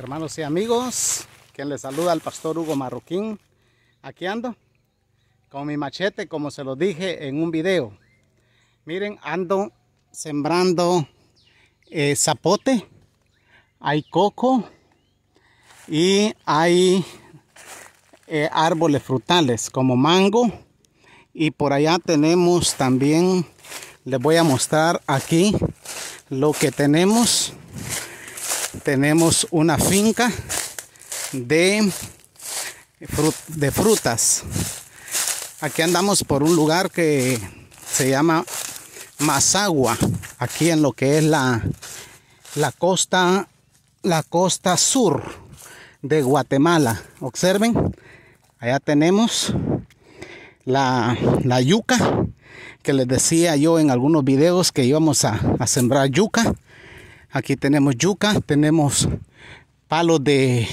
hermanos y amigos, quien les saluda al pastor Hugo Marroquín. Aquí ando con mi machete, como se lo dije en un video. Miren, ando sembrando eh, zapote, hay coco y hay eh, árboles frutales como mango. Y por allá tenemos también, les voy a mostrar aquí lo que tenemos tenemos una finca de, de frutas. Aquí andamos por un lugar que se llama Mazagua, aquí en lo que es la, la costa la costa sur de Guatemala. Observen, allá tenemos la, la yuca que les decía yo en algunos videos que íbamos a sembrar yuca. Aquí tenemos yuca, tenemos palos de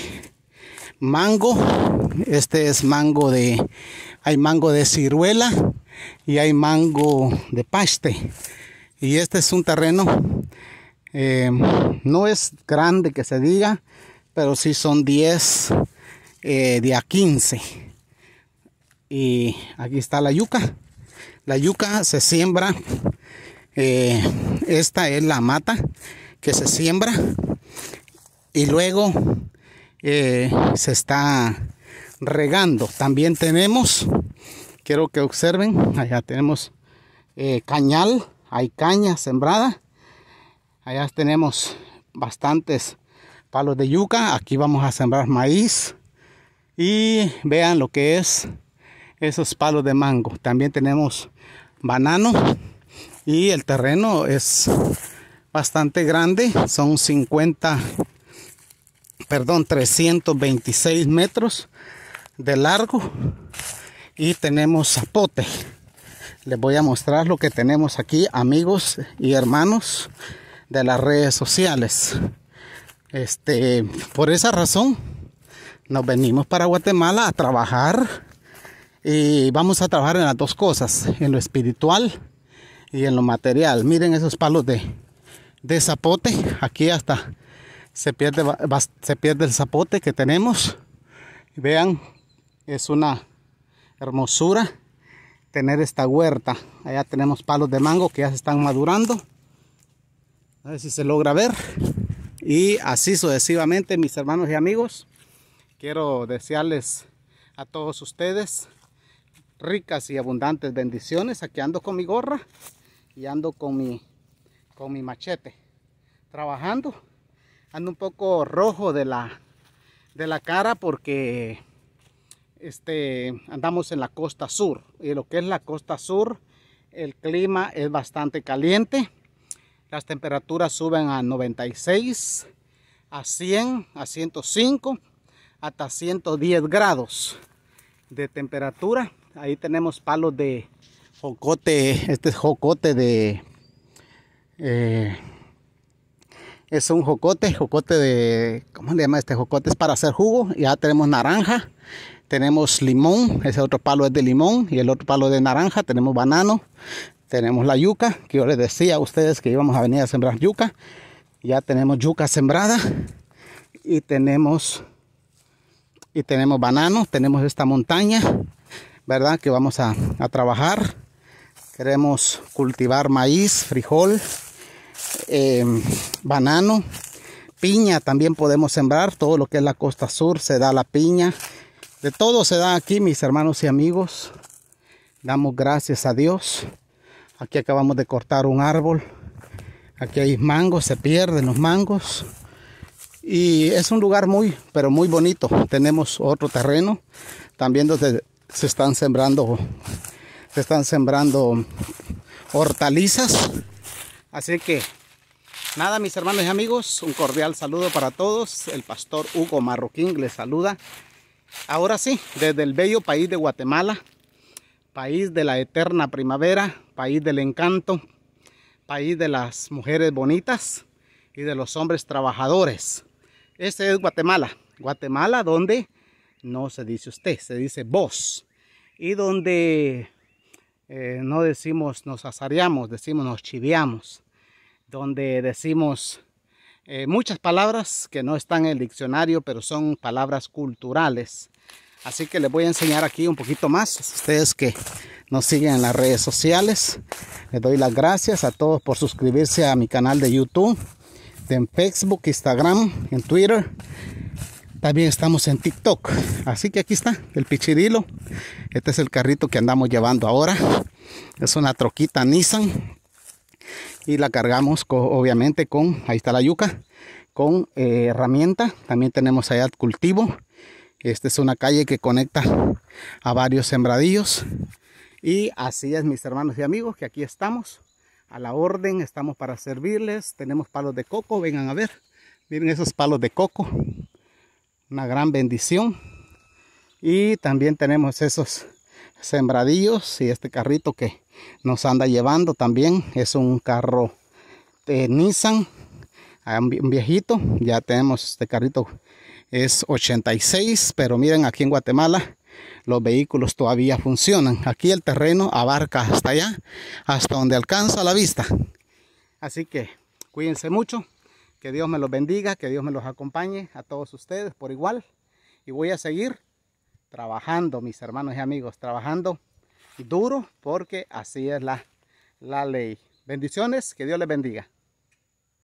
mango. Este es mango de, hay mango de ciruela y hay mango de paste. Y este es un terreno, eh, no es grande que se diga, pero sí son 10 eh, de a 15. Y aquí está la yuca. La yuca se siembra. Eh, esta es la mata que se siembra y luego eh, se está regando. También tenemos, quiero que observen, allá tenemos eh, cañal, hay caña sembrada. Allá tenemos bastantes palos de yuca. Aquí vamos a sembrar maíz. Y vean lo que es esos palos de mango. También tenemos banano. Y el terreno es bastante grande, son 50, perdón, 326 metros de largo y tenemos zapote. Les voy a mostrar lo que tenemos aquí, amigos y hermanos de las redes sociales. Este, por esa razón, nos venimos para Guatemala a trabajar y vamos a trabajar en las dos cosas, en lo espiritual y en lo material. Miren esos palos de de zapote. Aquí hasta se pierde, se pierde el zapote que tenemos. Vean, es una hermosura tener esta huerta. Allá tenemos palos de mango que ya se están madurando. A ver si se logra ver. Y así sucesivamente, mis hermanos y amigos, quiero desearles a todos ustedes ricas y abundantes bendiciones. Aquí ando con mi gorra y ando con mi con mi machete trabajando ando un poco rojo de la de la cara porque este andamos en la costa sur y lo que es la costa sur el clima es bastante caliente las temperaturas suben a 96 a 100 a 105 hasta 110 grados de temperatura ahí tenemos palos de jocote este es jocote de eh, es un jocote, jocote de, ¿cómo se llama este jocote? Es para hacer jugo. Ya tenemos naranja, tenemos limón, ese otro palo es de limón y el otro palo de naranja, tenemos banano, tenemos la yuca, que yo les decía a ustedes que íbamos a venir a sembrar yuca. Ya tenemos yuca sembrada y tenemos y tenemos banano, tenemos esta montaña, ¿verdad? Que vamos a trabajar. Queremos cultivar maíz, frijol, Em, banano, piña también podemos sembrar, todo lo que es la costa sur se da la piña, de todo se da aquí mis hermanos y amigos, damos gracias a Dios, aquí acabamos de cortar un árbol, aquí hay mangos, se pierden los mangos, y es un lugar muy, pero muy bonito, tenemos otro terreno, también donde se están sembrando, se están sembrando hortalizas, Así que, nada mis hermanos y amigos, un cordial saludo para todos. El pastor Hugo Marroquín les saluda. Ahora sí, desde el bello país de Guatemala, país de la eterna primavera, país del encanto, país de las mujeres bonitas y de los hombres trabajadores. Este es Guatemala. Guatemala donde no se dice usted, se dice vos. Y donde eh, no decimos nos azareamos, decimos nos chiviamos donde decimos eh, muchas palabras que no están en el diccionario, pero son palabras culturales. Así que les voy a enseñar aquí un poquito más. Ustedes que nos siguen en las redes sociales, les doy las gracias a todos por suscribirse a mi canal de YouTube, en Facebook, Instagram, en Twitter. También estamos en TikTok. Así que aquí está el pichirilo. Este es el carrito que andamos llevando ahora. Es una troquita Nissan y la cargamos obviamente con, ahí está la yuca, con eh, herramienta. También tenemos allá cultivo. Esta es una calle que conecta a varios sembradillos. Y así es, mis hermanos y amigos, que aquí estamos. A la orden, estamos para servirles. Tenemos palos de coco, vengan a ver. Miren esos palos de coco. Una gran bendición. Y también tenemos esos sembradillos y este carrito que nos anda llevando también es un carro de Nissan ah, un viejito ya tenemos este carrito es 86 pero miren aquí en Guatemala los vehículos todavía funcionan aquí el terreno abarca hasta allá hasta donde alcanza la vista así que cuídense mucho que Dios me los bendiga que Dios me los acompañe a todos ustedes por igual y voy a seguir trabajando, mis hermanos y amigos, trabajando duro porque así es la, ley. Bendiciones, que Dios les bendiga.